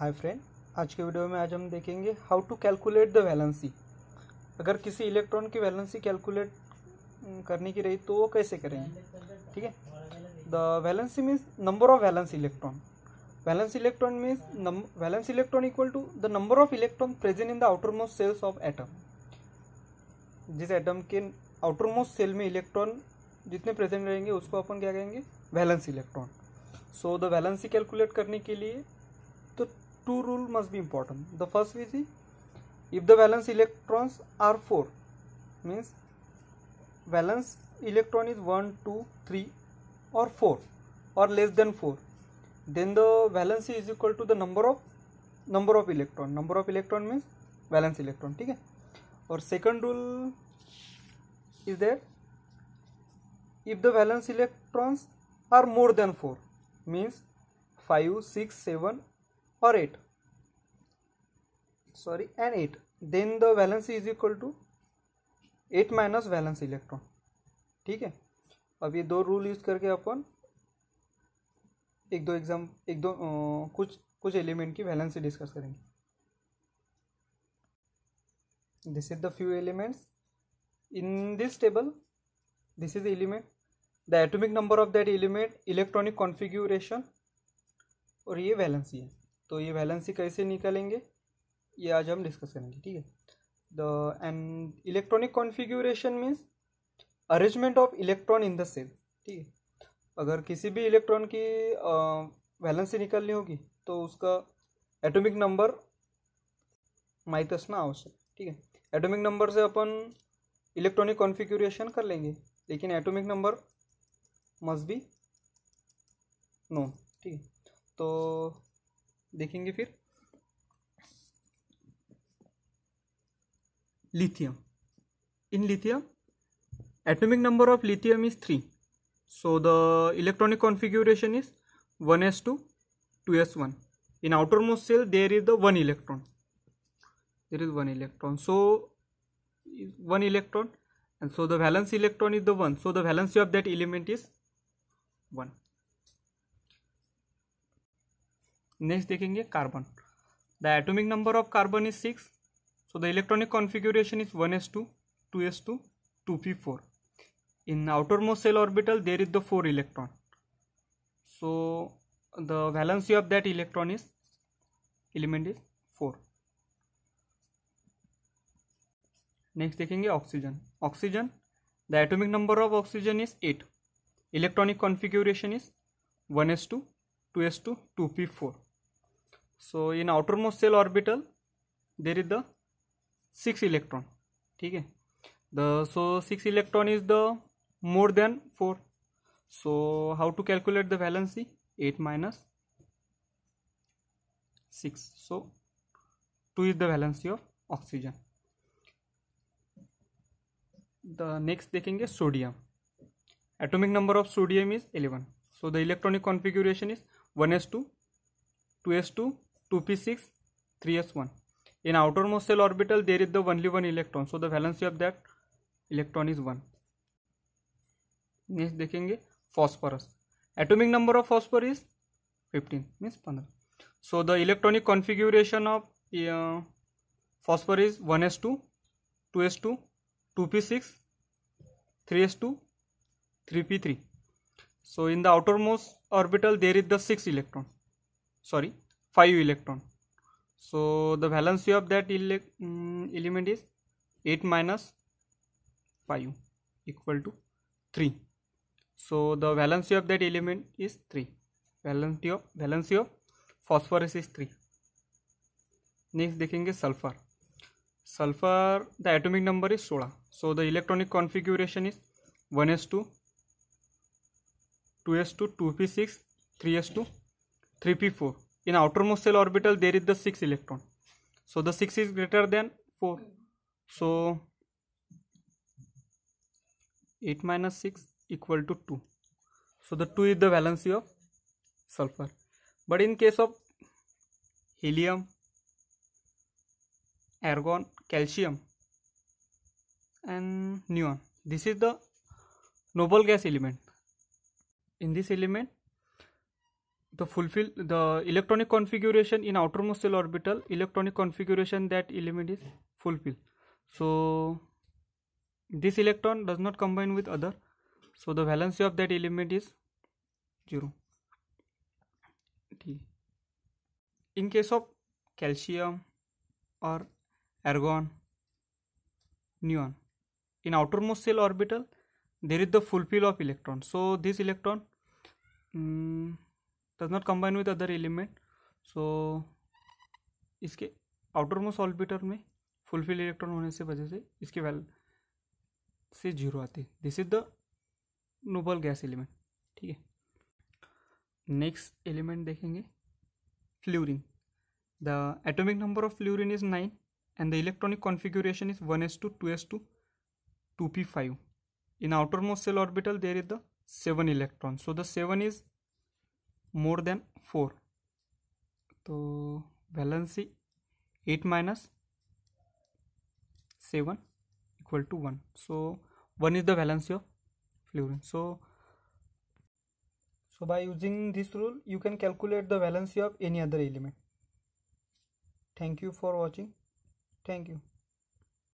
Hi friend आज के video में आज हम देखेंगे how to calculate the valency अगर किसी इलेक्ट्रॉन की वैलेंसी कैलकुलेट हम्म, करने की रही तो वो कैसे करेंगे ठीक है the valency means number of valence electron valence electron means valence electron equal to the number of electron present in the outer outermost shells of atom जिस एटम के आउटर मोस्ट सेल में इलेक्ट्रॉन जितने present रहेंगे उसको अपन क्या कहेंगे valence electron so the valency calculate करने के लिए तो two rule must be important the first is if the valence electrons are 4 means valence electron is 1 2 3 or 4 or less than 4 then the valence is equal to the number of number of electron number of electron means valence electron Okay. Or second rule is there, if the valence electrons are more than 4 means 5 6 7 or 8 sorry and 8 then the valency is equal to 8 minus valence electron ठीक है अब ये दो rule use करके अपन एक दो exam एक दो आ, कुछ कुछ एलिमेंट की वैलेंसी डिस्कस करेंगे this is the few elements in this table this is element the atomic number of that element electronic configuration और ये वैलेंसी है तो ये वैलेंसी कैसे निकालेंगे ये आज हम डिस्कस करेंगे ठीक है the and electronic configuration means arrangement of electron in the shell ठीक है अगर किसी भी इलेक्ट्रॉन की वैलेंसी निकलनी होगी तो उसका एटॉमिक नंबर माहीत असणं आवश्यक ठीक है एटॉमिक नंबर से अपन इलेक्ट्रॉनिक कॉन्फिग्यूरेशन कर लेंगे लेकिन atomic number must be know ठीक है तो देखेंगे फिर lithium in lithium atomic number of lithium is three so the electronic configuration is one S two two S one in outer most shell there is the one electron there is one electron so one electron and so the valence electron is the one so the valency of that element is one next देखेंगे carbon the atomic number of carbon is six so the electronic configuration is one S two two S two two P four outer outermost shell orbital there is the four electron so the valency of that electron is element is four next देखेंगे oxygen oxygen the atomic number of oxygen is eight electronic configuration is one S S two two two two P four so in outermost shell orbital there is the 6 electron Okay. the so 6 electron is the more than 4 so how to calculate the valency 8 minus 6 so 2 is the valency of oxygen the next देखेंगे sodium atomic number of sodium is 11 so the electronic configuration is 1s2 2s2 two P six three S one in outer most shell orbital there is the only one electron so the valency of that electron is one next देखेंगे phosphorus atomic number of phosphor is fifteen means पंद्रह so the electronic configuration of phosphor is one S two two S two two P six three S two three P three so in the outer most orbital there is the six electron sorry five electron so the valency of that element is eight minus five equal to three so the valency of that element is three valency of valency of phosphorus is three next देखेंगे sulphur sulphur the atomic number is सोलह so the electronic configuration is one S two two S two two P six three S two three P four in outermost shell orbital there is the 6 electron so the 6 is greater than 4 so 8 minus 6 equal to 2 so the 2 is the valency of sulfur but in case of helium argon calcium and neon this is the noble gas element in this element the fulfill the electronic configuration in outermost shell orbital electronic configuration that element is fulfill so this electron does not combine with other so the valency of that element is 0 in case of calcium or argon neon in outermost shell orbital there is the fulfill of electron so this electron um, does not combine with other element so इसके outer most orbiter में fulfil electron होने से वजह से इसके well से zero आती है this is the noble gas element ठीक है नेक्स्ट एलिमेंट देखेंगे fluorine the atomic number of fluorine is nine and the electronic configuration is one S two two S two two P five in outer most shell orbital there is the seven electron so the seven is more than 4 so valency 8 7 equal to 1 so 1 is the valency of fluorine so so by using this rule you can calculate the valency of any other element thank you for watching thank you